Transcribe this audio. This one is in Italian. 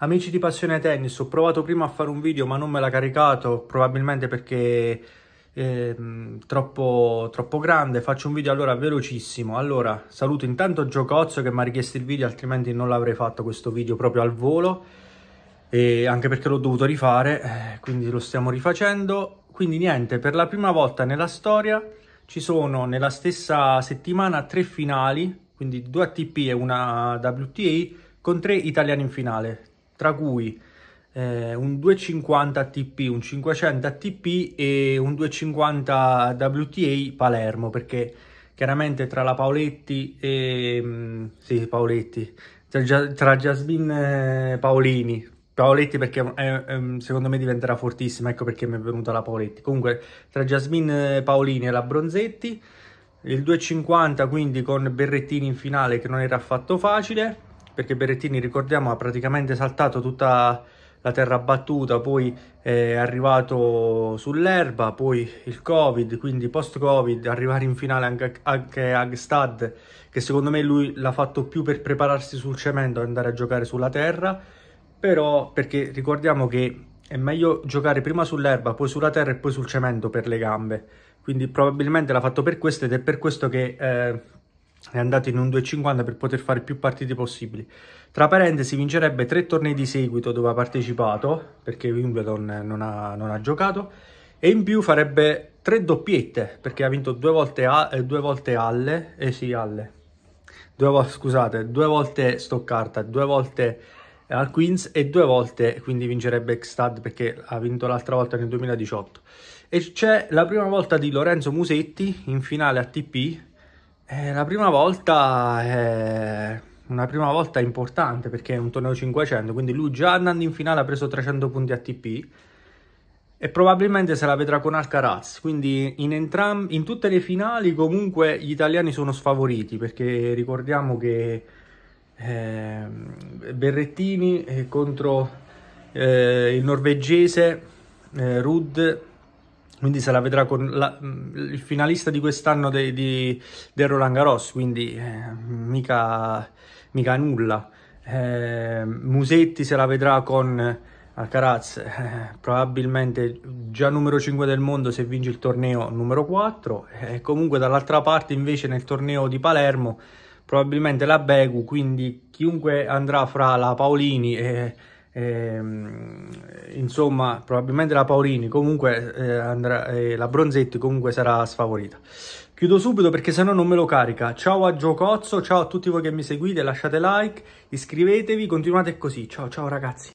Amici di Passione Tennis, ho provato prima a fare un video ma non me l'ha caricato, probabilmente perché eh, troppo, troppo, grande, faccio un video allora velocissimo. Allora, saluto intanto Giocozzo che mi ha richiesto il video, altrimenti non l'avrei fatto questo video proprio al volo, e anche perché l'ho dovuto rifare, eh, quindi lo stiamo rifacendo. Quindi niente, per la prima volta nella storia ci sono nella stessa settimana tre finali, quindi due ATP e una WTA, con tre italiani in finale tra cui eh, un 250 ATP, un 500 ATP e un 250 WTA Palermo, perché chiaramente tra la Paoletti e... Mm, sì, Paoletti, tra, tra Jasmine eh, Paolini, Paoletti perché eh, secondo me diventerà fortissima, ecco perché mi è venuta la Paoletti. Comunque tra Jasmine eh, Paolini e la Bronzetti, il 2,50 quindi con Berrettini in finale che non era affatto facile, perché Berrettini, ricordiamo ha praticamente saltato tutta la terra battuta, poi è arrivato sull'erba, poi il Covid, quindi post Covid, arrivare in finale anche, anche Agstad, che secondo me lui l'ha fatto più per prepararsi sul cemento e andare a giocare sulla terra, però perché ricordiamo che è meglio giocare prima sull'erba, poi sulla terra e poi sul cemento per le gambe, quindi probabilmente l'ha fatto per questo ed è per questo che eh, è andato in un 2,50 per poter fare più partite possibili. Tra parentesi, vincerebbe tre tornei di seguito dove ha partecipato, perché Wimbledon non ha, non ha giocato, e in più farebbe tre doppiette, perché ha vinto due volte, a, eh, due volte Alle, eh sì, Alle, due vo scusate, due volte Stoccarta, due volte eh, al Queens e due volte, quindi vincerebbe Ekstad perché ha vinto l'altra volta nel 2018. E c'è la prima volta di Lorenzo Musetti in finale a TP eh, la prima volta è eh, una prima volta importante perché è un torneo 500, quindi lui già andando in finale ha preso 300 punti ATP e probabilmente se la vedrà con Alcaraz, quindi in, entram- in tutte le finali comunque gli italiani sono sfavoriti perché ricordiamo che ehm, eh, Berrettini contro eh, il norvegese eh, Rudd quindi se la vedrà con la, mm, il finalista di quest'anno de, de, del Roland Garros, quindi eh, mica, mica, nulla. Eh, Musetti se la vedrà con Alcaraz, eh, probabilmente già numero 5 del mondo se vince il torneo numero 4, e comunque dall'altra parte invece nel torneo di Palermo probabilmente la Begu, quindi chiunque andrà fra la Paolini e Ehm, insomma probabilmente la Paolini comunque eh, andrà, eh, la Bronzetti comunque sarà sfavorita Chiudo subito perché sennò non me lo carica. Ciao a Giocozzo, ciao a tutti voi che mi seguite, lasciate like, iscrivetevi, continuate così. Ciao ciao ragazzi.